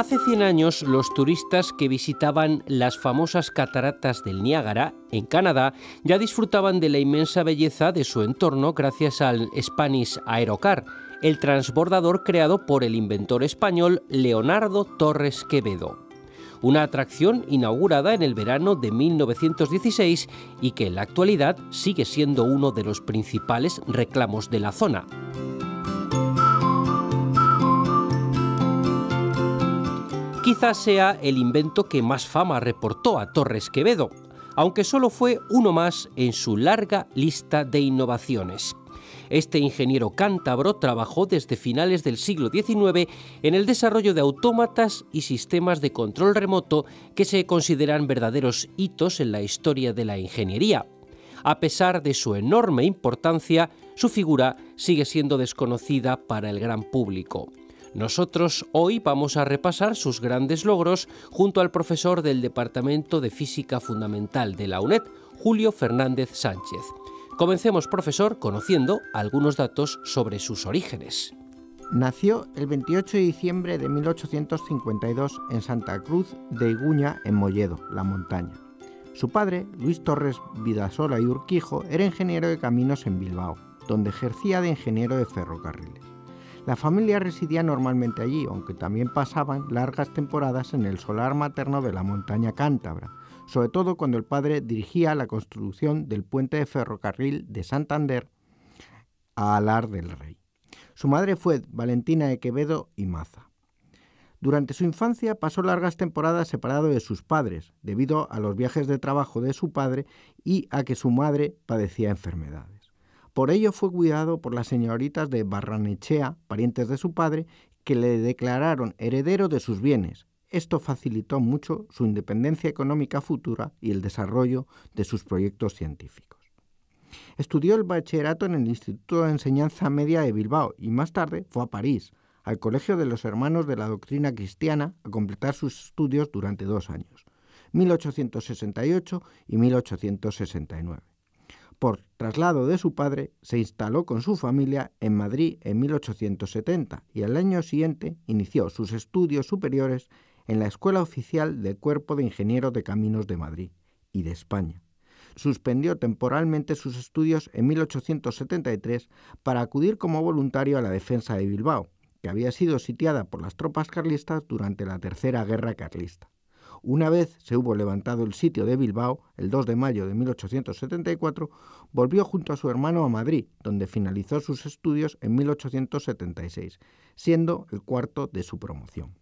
Hace 100 años, los turistas que visitaban las famosas cataratas del Niágara, en Canadá, ya disfrutaban de la inmensa belleza de su entorno gracias al Spanish Aerocar, el transbordador creado por el inventor español Leonardo Torres Quevedo. Una atracción inaugurada en el verano de 1916 y que en la actualidad sigue siendo uno de los principales reclamos de la zona. quizás sea el invento que más fama reportó a Torres Quevedo, aunque solo fue uno más en su larga lista de innovaciones. Este ingeniero cántabro trabajó desde finales del siglo XIX en el desarrollo de autómatas y sistemas de control remoto que se consideran verdaderos hitos en la historia de la ingeniería. A pesar de su enorme importancia, su figura sigue siendo desconocida para el gran público. Nosotros hoy vamos a repasar sus grandes logros junto al profesor del Departamento de Física Fundamental de la UNED, Julio Fernández Sánchez. Comencemos, profesor, conociendo algunos datos sobre sus orígenes. Nació el 28 de diciembre de 1852 en Santa Cruz de Iguña, en Molledo, la montaña. Su padre, Luis Torres Vidasola y Urquijo, era ingeniero de caminos en Bilbao, donde ejercía de ingeniero de ferrocarriles. La familia residía normalmente allí, aunque también pasaban largas temporadas en el solar materno de la montaña cántabra, sobre todo cuando el padre dirigía la construcción del puente de ferrocarril de Santander a Alar del Rey. Su madre fue Valentina de Quevedo y Maza. Durante su infancia pasó largas temporadas separado de sus padres, debido a los viajes de trabajo de su padre y a que su madre padecía enfermedades. Por ello fue cuidado por las señoritas de Barranechea, parientes de su padre, que le declararon heredero de sus bienes. Esto facilitó mucho su independencia económica futura y el desarrollo de sus proyectos científicos. Estudió el bachillerato en el Instituto de Enseñanza Media de Bilbao y más tarde fue a París, al Colegio de los Hermanos de la Doctrina Cristiana, a completar sus estudios durante dos años, 1868 y 1869 por traslado de su padre, se instaló con su familia en Madrid en 1870 y al año siguiente inició sus estudios superiores en la Escuela Oficial del Cuerpo de Ingenieros de Caminos de Madrid y de España. Suspendió temporalmente sus estudios en 1873 para acudir como voluntario a la defensa de Bilbao, que había sido sitiada por las tropas carlistas durante la Tercera Guerra Carlista. Una vez se hubo levantado el sitio de Bilbao, el 2 de mayo de 1874, volvió junto a su hermano a Madrid, donde finalizó sus estudios en 1876, siendo el cuarto de su promoción.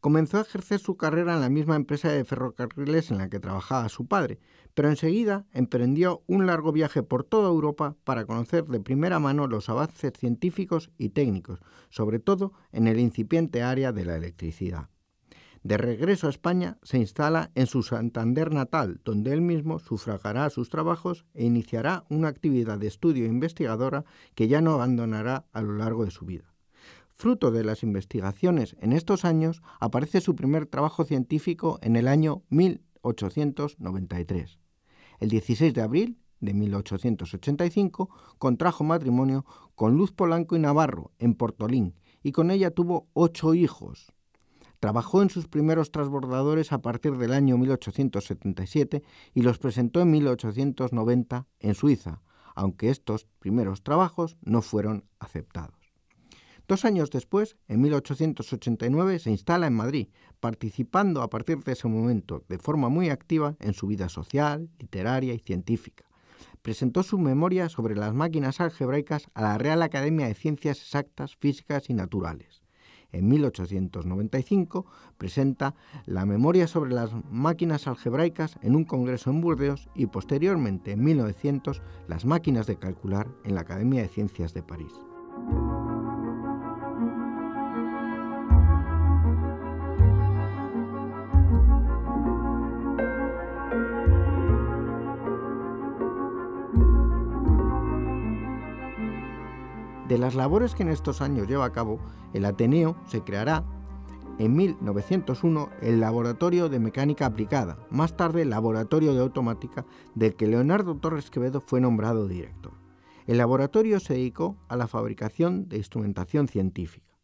Comenzó a ejercer su carrera en la misma empresa de ferrocarriles en la que trabajaba su padre, pero enseguida emprendió un largo viaje por toda Europa para conocer de primera mano los avances científicos y técnicos, sobre todo en el incipiente área de la electricidad. De regreso a España, se instala en su Santander natal, donde él mismo sufragará sus trabajos e iniciará una actividad de estudio investigadora que ya no abandonará a lo largo de su vida. Fruto de las investigaciones en estos años, aparece su primer trabajo científico en el año 1893. El 16 de abril de 1885 contrajo matrimonio con Luz Polanco y Navarro en Portolín y con ella tuvo ocho hijos, Trabajó en sus primeros transbordadores a partir del año 1877 y los presentó en 1890 en Suiza, aunque estos primeros trabajos no fueron aceptados. Dos años después, en 1889, se instala en Madrid, participando a partir de ese momento de forma muy activa en su vida social, literaria y científica. Presentó su memoria sobre las máquinas algebraicas a la Real Academia de Ciencias Exactas, Físicas y Naturales en 1895, presenta la memoria sobre las máquinas algebraicas en un congreso en Burdeos y posteriormente, en 1900, las máquinas de calcular en la Academia de Ciencias de París. las labores que en estos años lleva a cabo el Ateneo, se creará en 1901 el Laboratorio de Mecánica Aplicada, más tarde Laboratorio de Automática, del que Leonardo Torres Quevedo fue nombrado director. El laboratorio se dedicó a la fabricación de instrumentación científica.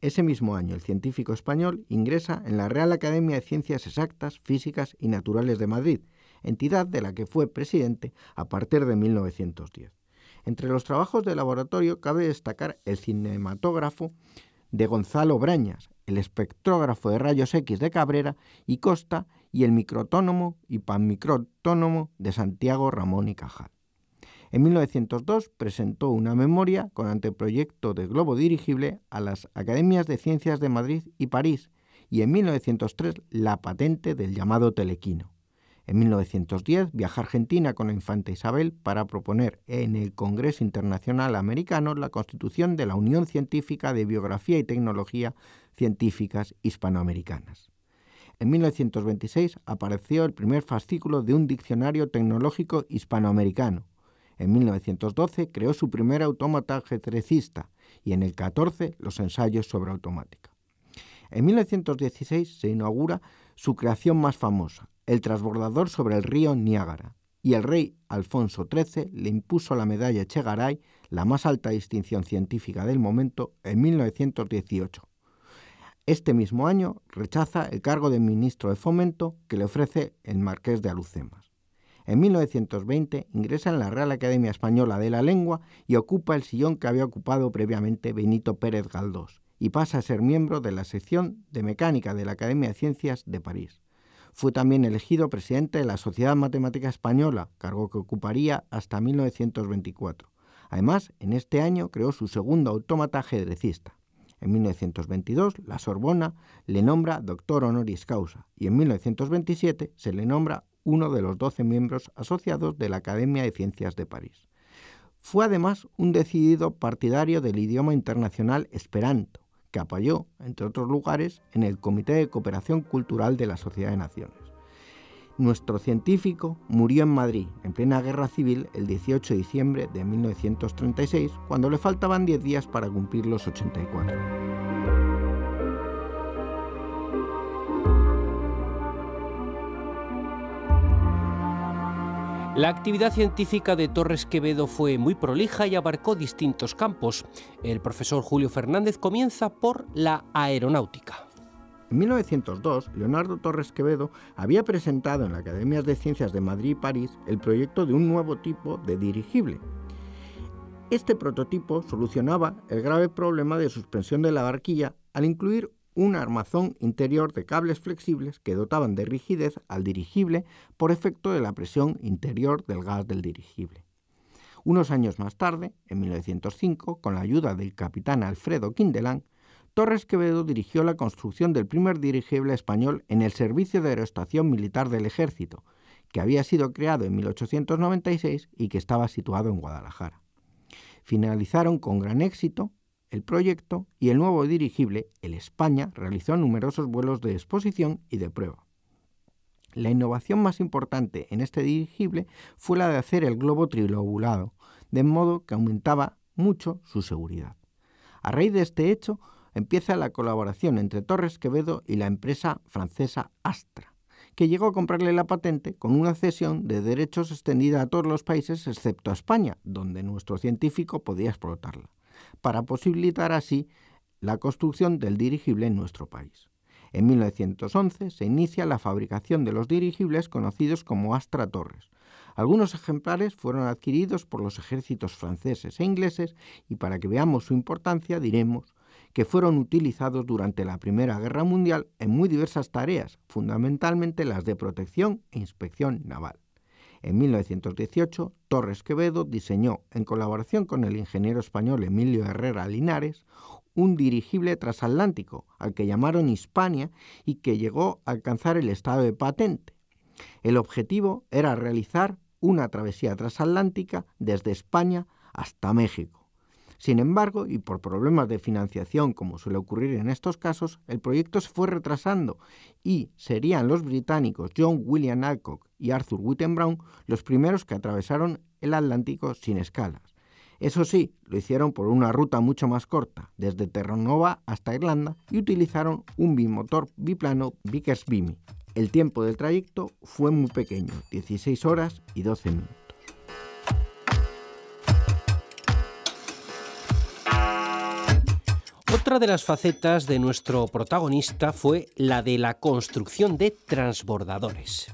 Ese mismo año, el científico español ingresa en la Real Academia de Ciencias Exactas, Físicas y Naturales de Madrid, entidad de la que fue presidente a partir de 1910. Entre los trabajos de laboratorio cabe destacar el cinematógrafo de Gonzalo Brañas, el espectrógrafo de rayos X de Cabrera y Costa y el microtónomo y panmicrotónomo de Santiago Ramón y Cajal. En 1902 presentó una memoria con anteproyecto de globo dirigible a las Academias de Ciencias de Madrid y París y en 1903 la patente del llamado telequino. En 1910 viaja a Argentina con la infanta Isabel para proponer en el Congreso Internacional Americano la constitución de la Unión Científica de Biografía y Tecnología Científicas Hispanoamericanas. En 1926 apareció el primer fascículo de un diccionario tecnológico hispanoamericano. En 1912 creó su primer autómata ajedrecista y en el 14 los ensayos sobre automática. En 1916 se inaugura su creación más famosa, el transbordador sobre el río Niágara, y el rey Alfonso XIII le impuso la medalla Chegaray, la más alta distinción científica del momento, en 1918. Este mismo año rechaza el cargo de ministro de Fomento que le ofrece el marqués de Alucemas. En 1920 ingresa en la Real Academia Española de la Lengua y ocupa el sillón que había ocupado previamente Benito Pérez Galdós y pasa a ser miembro de la sección de mecánica de la Academia de Ciencias de París. Fue también elegido presidente de la Sociedad Matemática Española, cargo que ocuparía hasta 1924. Además, en este año creó su segundo autómata ajedrecista. En 1922, la Sorbona le nombra doctor honoris causa y en 1927 se le nombra uno de los 12 miembros asociados de la Academia de Ciencias de París. Fue además un decidido partidario del idioma internacional esperanto que apoyó, entre otros lugares, en el Comité de Cooperación Cultural de la Sociedad de Naciones. Nuestro científico murió en Madrid, en plena guerra civil, el 18 de diciembre de 1936, cuando le faltaban 10 días para cumplir los 84. La actividad científica de Torres Quevedo fue muy prolija y abarcó distintos campos. El profesor Julio Fernández comienza por la aeronáutica. En 1902, Leonardo Torres Quevedo había presentado en las Academias de Ciencias de Madrid y París el proyecto de un nuevo tipo de dirigible. Este prototipo solucionaba el grave problema de suspensión de la barquilla al incluir un armazón interior de cables flexibles que dotaban de rigidez al dirigible por efecto de la presión interior del gas del dirigible. Unos años más tarde, en 1905, con la ayuda del capitán Alfredo Quindelán, Torres Quevedo dirigió la construcción del primer dirigible español en el servicio de Aerostación militar del ejército, que había sido creado en 1896 y que estaba situado en Guadalajara. Finalizaron con gran éxito el proyecto y el nuevo dirigible, el España, realizó numerosos vuelos de exposición y de prueba. La innovación más importante en este dirigible fue la de hacer el globo trilobulado, de modo que aumentaba mucho su seguridad. A raíz de este hecho, empieza la colaboración entre Torres Quevedo y la empresa francesa Astra, que llegó a comprarle la patente con una cesión de derechos extendida a todos los países excepto a España, donde nuestro científico podía explotarla para posibilitar así la construcción del dirigible en nuestro país. En 1911 se inicia la fabricación de los dirigibles conocidos como Astra Torres. Algunos ejemplares fueron adquiridos por los ejércitos franceses e ingleses y para que veamos su importancia diremos que fueron utilizados durante la Primera Guerra Mundial en muy diversas tareas, fundamentalmente las de protección e inspección naval. En 1918, Torres Quevedo diseñó, en colaboración con el ingeniero español Emilio Herrera Linares, un dirigible transatlántico, al que llamaron Hispania y que llegó a alcanzar el estado de patente. El objetivo era realizar una travesía transatlántica desde España hasta México. Sin embargo, y por problemas de financiación como suele ocurrir en estos casos, el proyecto se fue retrasando y serían los británicos John William Alcock y Arthur Brown, los primeros que atravesaron el Atlántico sin escalas. Eso sí, lo hicieron por una ruta mucho más corta, desde Terranova hasta Irlanda, y utilizaron un bimotor biplano Vickers-Bimi. El tiempo del trayecto fue muy pequeño, 16 horas y 12 minutos. Otra de las facetas de nuestro protagonista fue la de la construcción de transbordadores.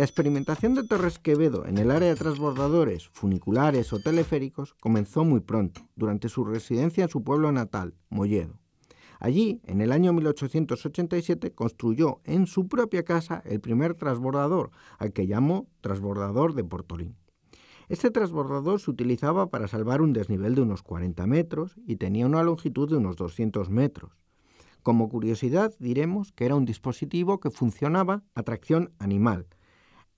La experimentación de Torres Quevedo en el área de transbordadores, funiculares o teleféricos comenzó muy pronto, durante su residencia en su pueblo natal, Molledo. Allí, en el año 1887, construyó en su propia casa el primer transbordador, al que llamó transbordador de Portolín. Este transbordador se utilizaba para salvar un desnivel de unos 40 metros y tenía una longitud de unos 200 metros. Como curiosidad, diremos que era un dispositivo que funcionaba a tracción animal,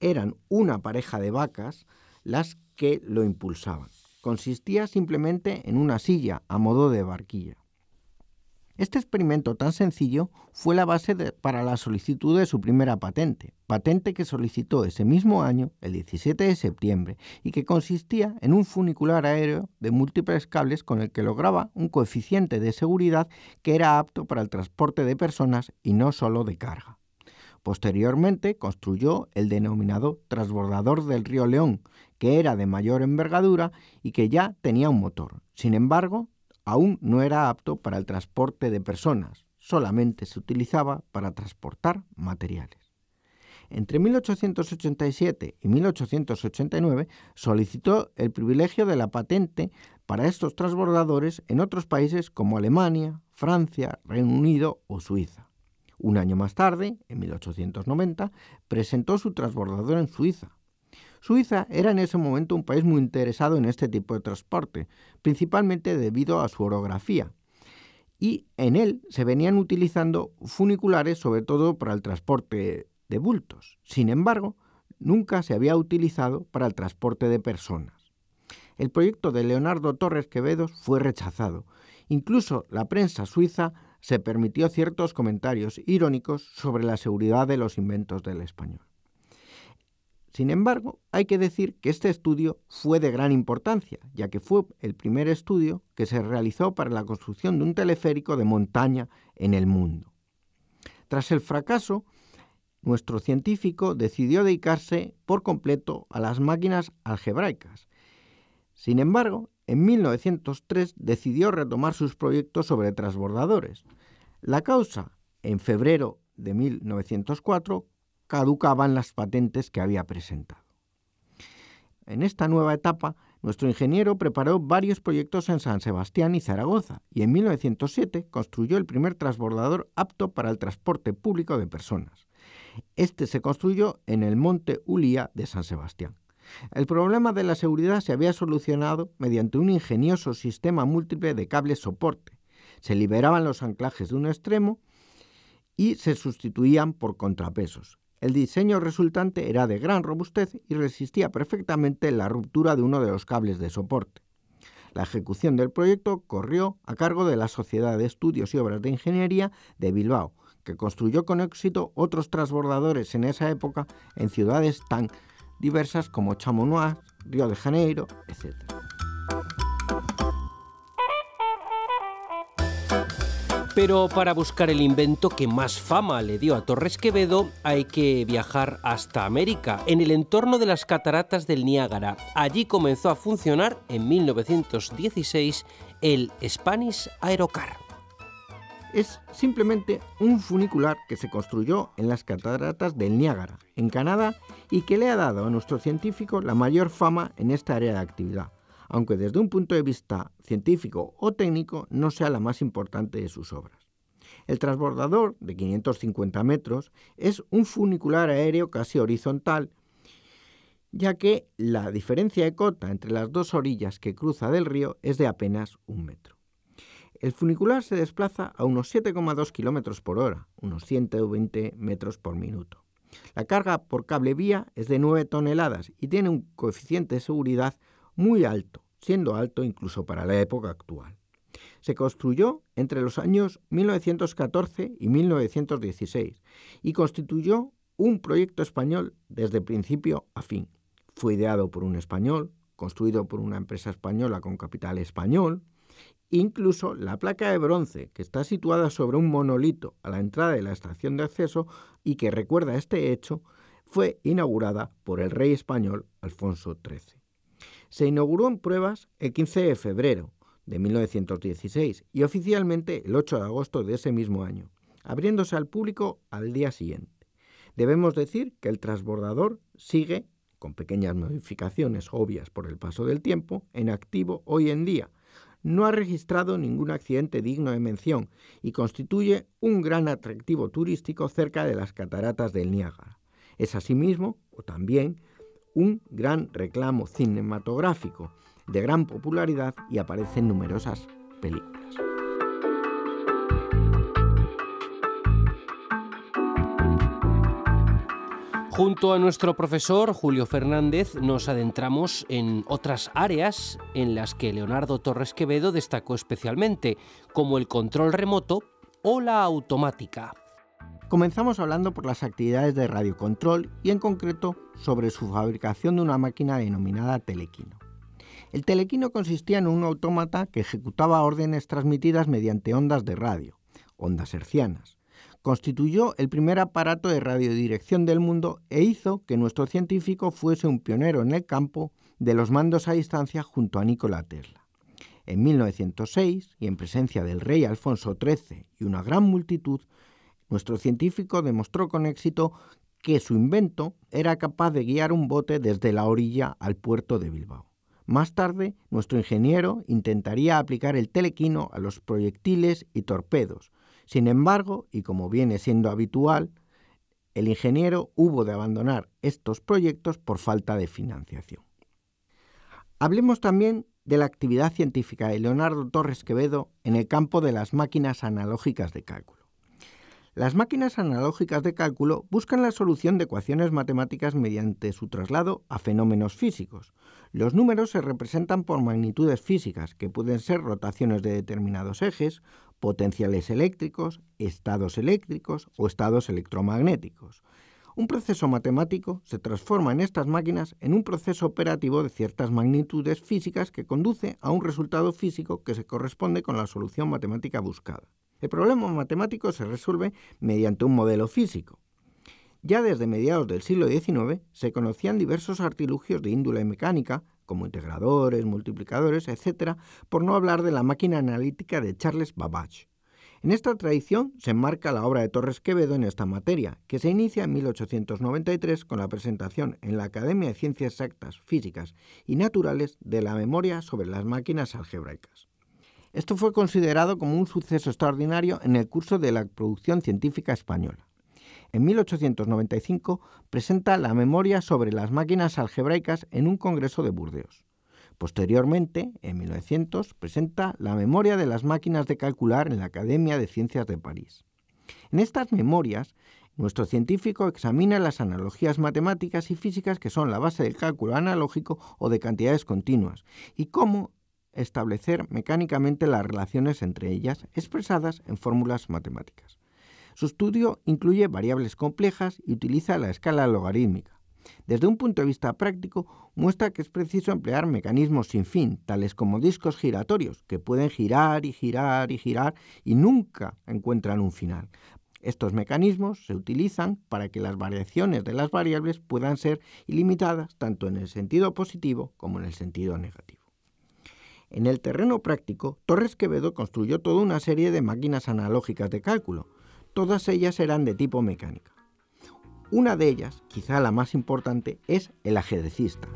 eran una pareja de vacas las que lo impulsaban. Consistía simplemente en una silla a modo de barquilla. Este experimento tan sencillo fue la base para la solicitud de su primera patente, patente que solicitó ese mismo año, el 17 de septiembre, y que consistía en un funicular aéreo de múltiples cables con el que lograba un coeficiente de seguridad que era apto para el transporte de personas y no solo de carga. Posteriormente construyó el denominado transbordador del río León, que era de mayor envergadura y que ya tenía un motor. Sin embargo, aún no era apto para el transporte de personas, solamente se utilizaba para transportar materiales. Entre 1887 y 1889 solicitó el privilegio de la patente para estos transbordadores en otros países como Alemania, Francia, Reino Unido o Suiza. Un año más tarde, en 1890, presentó su transbordador en Suiza. Suiza era en ese momento un país muy interesado en este tipo de transporte, principalmente debido a su orografía. Y en él se venían utilizando funiculares sobre todo para el transporte de bultos. Sin embargo, nunca se había utilizado para el transporte de personas. El proyecto de Leonardo Torres Quevedos fue rechazado. Incluso la prensa suiza se permitió ciertos comentarios irónicos sobre la seguridad de los inventos del español. Sin embargo, hay que decir que este estudio fue de gran importancia, ya que fue el primer estudio que se realizó para la construcción de un teleférico de montaña en el mundo. Tras el fracaso, nuestro científico decidió dedicarse por completo a las máquinas algebraicas. Sin embargo, en 1903 decidió retomar sus proyectos sobre transbordadores. La causa, en febrero de 1904, caducaban las patentes que había presentado. En esta nueva etapa, nuestro ingeniero preparó varios proyectos en San Sebastián y Zaragoza y en 1907 construyó el primer transbordador apto para el transporte público de personas. Este se construyó en el monte Ulía de San Sebastián. El problema de la seguridad se había solucionado mediante un ingenioso sistema múltiple de cables soporte. Se liberaban los anclajes de un extremo y se sustituían por contrapesos. El diseño resultante era de gran robustez y resistía perfectamente la ruptura de uno de los cables de soporte. La ejecución del proyecto corrió a cargo de la Sociedad de Estudios y Obras de Ingeniería de Bilbao, que construyó con éxito otros transbordadores en esa época en ciudades tan diversas como Chamonix, Río de Janeiro, etc. Pero para buscar el invento que más fama le dio a Torres Quevedo, hay que viajar hasta América, en el entorno de las cataratas del Niágara. Allí comenzó a funcionar en 1916 el Spanish Aerocar es simplemente un funicular que se construyó en las cataratas del Niágara, en Canadá, y que le ha dado a nuestro científico la mayor fama en esta área de actividad, aunque desde un punto de vista científico o técnico no sea la más importante de sus obras. El transbordador, de 550 metros, es un funicular aéreo casi horizontal, ya que la diferencia de cota entre las dos orillas que cruza del río es de apenas un metro el funicular se desplaza a unos 7,2 km por hora, unos 120 metros por minuto. La carga por cable vía es de 9 toneladas y tiene un coeficiente de seguridad muy alto, siendo alto incluso para la época actual. Se construyó entre los años 1914 y 1916 y constituyó un proyecto español desde principio a fin. Fue ideado por un español, construido por una empresa española con capital español, Incluso la placa de bronce, que está situada sobre un monolito a la entrada de la estación de acceso y que recuerda este hecho, fue inaugurada por el rey español Alfonso XIII. Se inauguró en pruebas el 15 de febrero de 1916 y oficialmente el 8 de agosto de ese mismo año, abriéndose al público al día siguiente. Debemos decir que el transbordador sigue, con pequeñas modificaciones obvias por el paso del tiempo, en activo hoy en día, no ha registrado ningún accidente digno de mención y constituye un gran atractivo turístico cerca de las cataratas del Niágara. Es asimismo, o también, un gran reclamo cinematográfico de gran popularidad y aparece en numerosas películas. Junto a nuestro profesor Julio Fernández nos adentramos en otras áreas en las que Leonardo Torres Quevedo destacó especialmente, como el control remoto o la automática. Comenzamos hablando por las actividades de radiocontrol y en concreto sobre su fabricación de una máquina denominada telequino. El telequino consistía en un autómata que ejecutaba órdenes transmitidas mediante ondas de radio, ondas hercianas, constituyó el primer aparato de radiodirección del mundo e hizo que nuestro científico fuese un pionero en el campo de los mandos a distancia junto a Nikola Tesla. En 1906, y en presencia del rey Alfonso XIII y una gran multitud, nuestro científico demostró con éxito que su invento era capaz de guiar un bote desde la orilla al puerto de Bilbao. Más tarde, nuestro ingeniero intentaría aplicar el telequino a los proyectiles y torpedos, sin embargo, y como viene siendo habitual, el ingeniero hubo de abandonar estos proyectos por falta de financiación. Hablemos también de la actividad científica de Leonardo Torres Quevedo en el campo de las máquinas analógicas de cálculo. Las máquinas analógicas de cálculo buscan la solución de ecuaciones matemáticas mediante su traslado a fenómenos físicos. Los números se representan por magnitudes físicas, que pueden ser rotaciones de determinados ejes potenciales eléctricos, estados eléctricos o estados electromagnéticos. Un proceso matemático se transforma en estas máquinas en un proceso operativo de ciertas magnitudes físicas que conduce a un resultado físico que se corresponde con la solución matemática buscada. El problema matemático se resuelve mediante un modelo físico. Ya desde mediados del siglo XIX se conocían diversos artilugios de índole mecánica como integradores, multiplicadores, etc., por no hablar de la máquina analítica de Charles Babbage. En esta tradición se enmarca la obra de Torres Quevedo en esta materia, que se inicia en 1893 con la presentación en la Academia de Ciencias Exactas, Físicas y Naturales de la memoria sobre las máquinas algebraicas. Esto fue considerado como un suceso extraordinario en el curso de la producción científica española en 1895 presenta la memoria sobre las máquinas algebraicas en un congreso de Burdeos. Posteriormente, en 1900, presenta la memoria de las máquinas de calcular en la Academia de Ciencias de París. En estas memorias, nuestro científico examina las analogías matemáticas y físicas que son la base del cálculo analógico o de cantidades continuas y cómo establecer mecánicamente las relaciones entre ellas expresadas en fórmulas matemáticas. Su estudio incluye variables complejas y utiliza la escala logarítmica. Desde un punto de vista práctico, muestra que es preciso emplear mecanismos sin fin, tales como discos giratorios, que pueden girar y girar y girar y nunca encuentran un final. Estos mecanismos se utilizan para que las variaciones de las variables puedan ser ilimitadas tanto en el sentido positivo como en el sentido negativo. En el terreno práctico, Torres Quevedo construyó toda una serie de máquinas analógicas de cálculo, Todas ellas eran de tipo mecánica. Una de ellas, quizá la más importante, es el ajedrecista.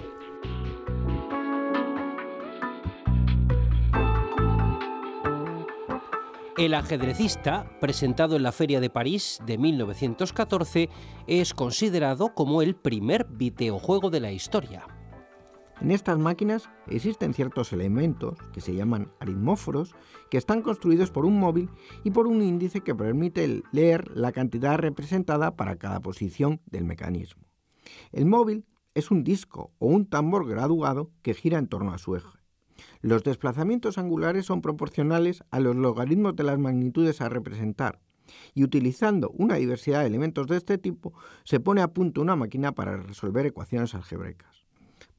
El ajedrecista, presentado en la Feria de París de 1914, es considerado como el primer videojuego de la historia. En estas máquinas existen ciertos elementos, que se llaman aritmóforos, que están construidos por un móvil y por un índice que permite leer la cantidad representada para cada posición del mecanismo. El móvil es un disco o un tambor graduado que gira en torno a su eje. Los desplazamientos angulares son proporcionales a los logaritmos de las magnitudes a representar, y utilizando una diversidad de elementos de este tipo se pone a punto una máquina para resolver ecuaciones algebraicas.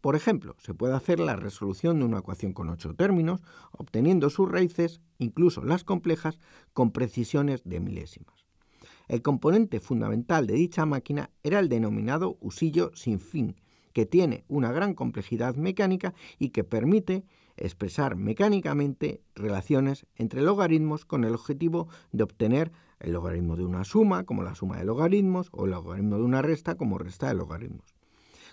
Por ejemplo, se puede hacer la resolución de una ecuación con ocho términos, obteniendo sus raíces, incluso las complejas, con precisiones de milésimas. El componente fundamental de dicha máquina era el denominado usillo sin fin, que tiene una gran complejidad mecánica y que permite expresar mecánicamente relaciones entre logaritmos con el objetivo de obtener el logaritmo de una suma como la suma de logaritmos o el logaritmo de una resta como resta de logaritmos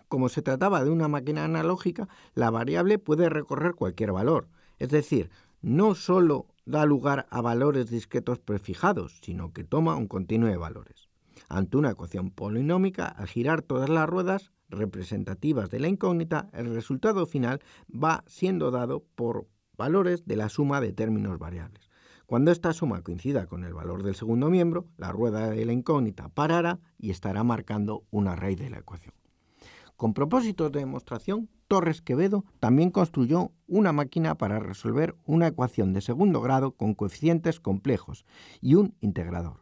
como se trataba de una máquina analógica, la variable puede recorrer cualquier valor. Es decir, no solo da lugar a valores discretos prefijados, sino que toma un continuo de valores. Ante una ecuación polinómica, al girar todas las ruedas representativas de la incógnita, el resultado final va siendo dado por valores de la suma de términos variables. Cuando esta suma coincida con el valor del segundo miembro, la rueda de la incógnita parará y estará marcando una raíz de la ecuación. Con propósitos de demostración, Torres Quevedo también construyó una máquina para resolver una ecuación de segundo grado con coeficientes complejos y un integrador.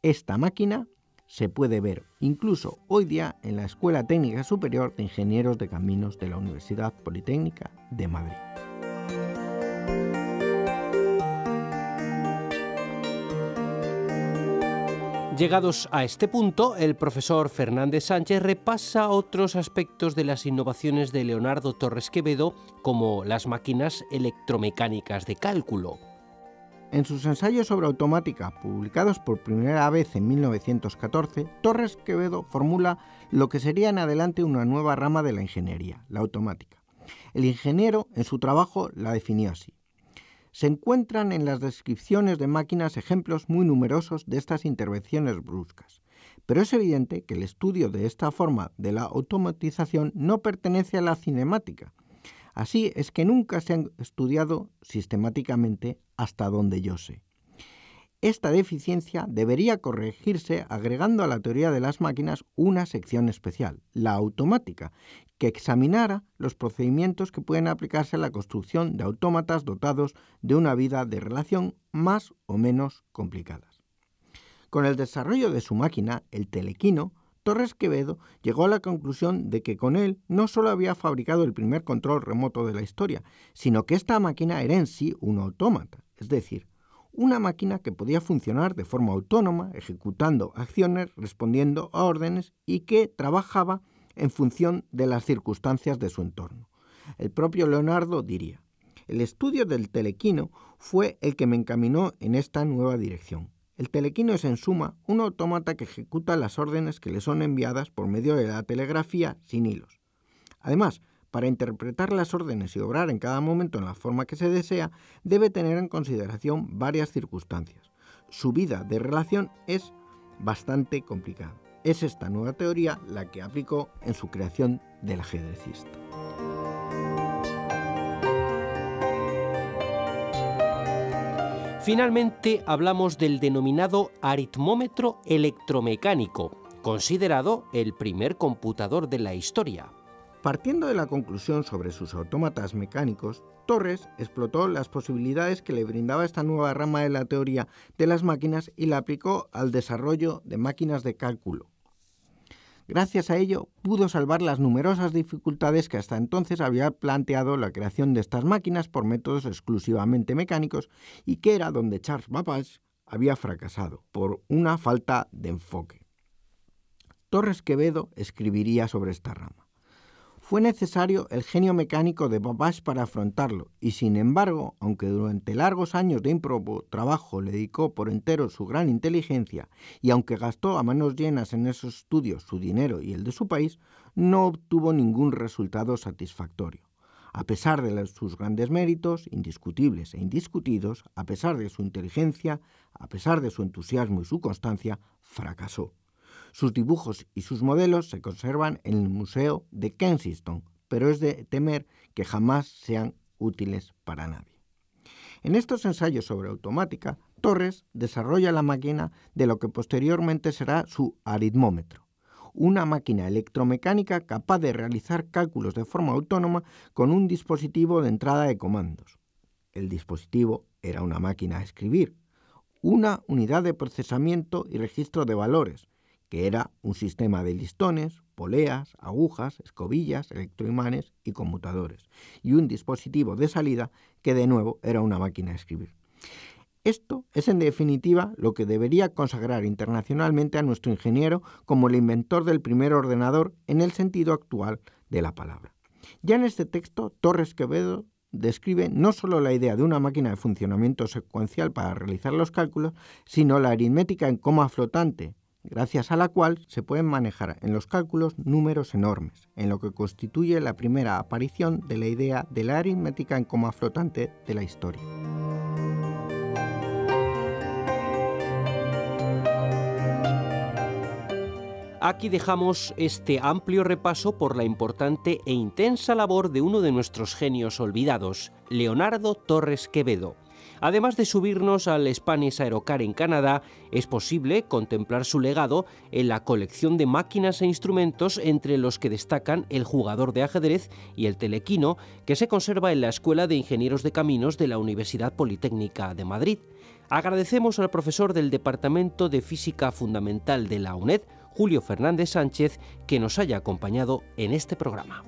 Esta máquina se puede ver incluso hoy día en la Escuela Técnica Superior de Ingenieros de Caminos de la Universidad Politécnica de Madrid. Llegados a este punto, el profesor Fernández Sánchez repasa otros aspectos de las innovaciones de Leonardo Torres Quevedo, como las máquinas electromecánicas de cálculo. En sus ensayos sobre automática, publicados por primera vez en 1914, Torres Quevedo formula lo que sería en adelante una nueva rama de la ingeniería, la automática. El ingeniero en su trabajo la definió así se encuentran en las descripciones de máquinas ejemplos muy numerosos de estas intervenciones bruscas, pero es evidente que el estudio de esta forma de la automatización no pertenece a la cinemática. Así es que nunca se han estudiado sistemáticamente hasta donde yo sé. Esta deficiencia debería corregirse agregando a la teoría de las máquinas una sección especial, la automática, que examinara los procedimientos que pueden aplicarse a la construcción de autómatas dotados de una vida de relación más o menos complicadas. Con el desarrollo de su máquina, el telequino, Torres Quevedo llegó a la conclusión de que con él no solo había fabricado el primer control remoto de la historia, sino que esta máquina era en sí un autómata, es decir, una máquina que podía funcionar de forma autónoma, ejecutando acciones, respondiendo a órdenes y que trabajaba en función de las circunstancias de su entorno. El propio Leonardo diría, el estudio del telequino fue el que me encaminó en esta nueva dirección. El telequino es en suma un autómata que ejecuta las órdenes que le son enviadas por medio de la telegrafía sin hilos. Además, para interpretar las órdenes y obrar en cada momento en la forma que se desea, debe tener en consideración varias circunstancias. Su vida de relación es bastante complicada. Es esta nueva teoría la que aplicó en su creación del ajedrecista. Finalmente hablamos del denominado aritmómetro electromecánico, considerado el primer computador de la historia. Partiendo de la conclusión sobre sus autómatas mecánicos, Torres explotó las posibilidades que le brindaba esta nueva rama de la teoría de las máquinas y la aplicó al desarrollo de máquinas de cálculo, Gracias a ello pudo salvar las numerosas dificultades que hasta entonces había planteado la creación de estas máquinas por métodos exclusivamente mecánicos y que era donde Charles Babbage había fracasado por una falta de enfoque. Torres Quevedo escribiría sobre esta rama. Fue necesario el genio mecánico de Babbage para afrontarlo, y sin embargo, aunque durante largos años de improbo trabajo le dedicó por entero su gran inteligencia, y aunque gastó a manos llenas en esos estudios su dinero y el de su país, no obtuvo ningún resultado satisfactorio. A pesar de sus grandes méritos, indiscutibles e indiscutidos, a pesar de su inteligencia, a pesar de su entusiasmo y su constancia, fracasó. Sus dibujos y sus modelos se conservan en el Museo de Kensington, pero es de temer que jamás sean útiles para nadie. En estos ensayos sobre automática, Torres desarrolla la máquina de lo que posteriormente será su aritmómetro, una máquina electromecánica capaz de realizar cálculos de forma autónoma con un dispositivo de entrada de comandos. El dispositivo era una máquina a escribir, una unidad de procesamiento y registro de valores, que era un sistema de listones, poleas, agujas, escobillas, electroimanes y conmutadores, y un dispositivo de salida que de nuevo era una máquina de escribir. Esto es en definitiva lo que debería consagrar internacionalmente a nuestro ingeniero como el inventor del primer ordenador en el sentido actual de la palabra. Ya en este texto, Torres Quevedo describe no solo la idea de una máquina de funcionamiento secuencial para realizar los cálculos, sino la aritmética en coma flotante, gracias a la cual se pueden manejar en los cálculos números enormes, en lo que constituye la primera aparición de la idea de la aritmética en coma flotante de la historia. Aquí dejamos este amplio repaso por la importante e intensa labor de uno de nuestros genios olvidados, Leonardo Torres Quevedo Además de subirnos al Spanish Aerocar en Canadá, es posible contemplar su legado en la colección de máquinas e instrumentos entre los que destacan el jugador de ajedrez y el telequino, que se conserva en la Escuela de Ingenieros de Caminos de la Universidad Politécnica de Madrid. Agradecemos al profesor del Departamento de Física Fundamental de la UNED, Julio Fernández Sánchez, que nos haya acompañado en este programa.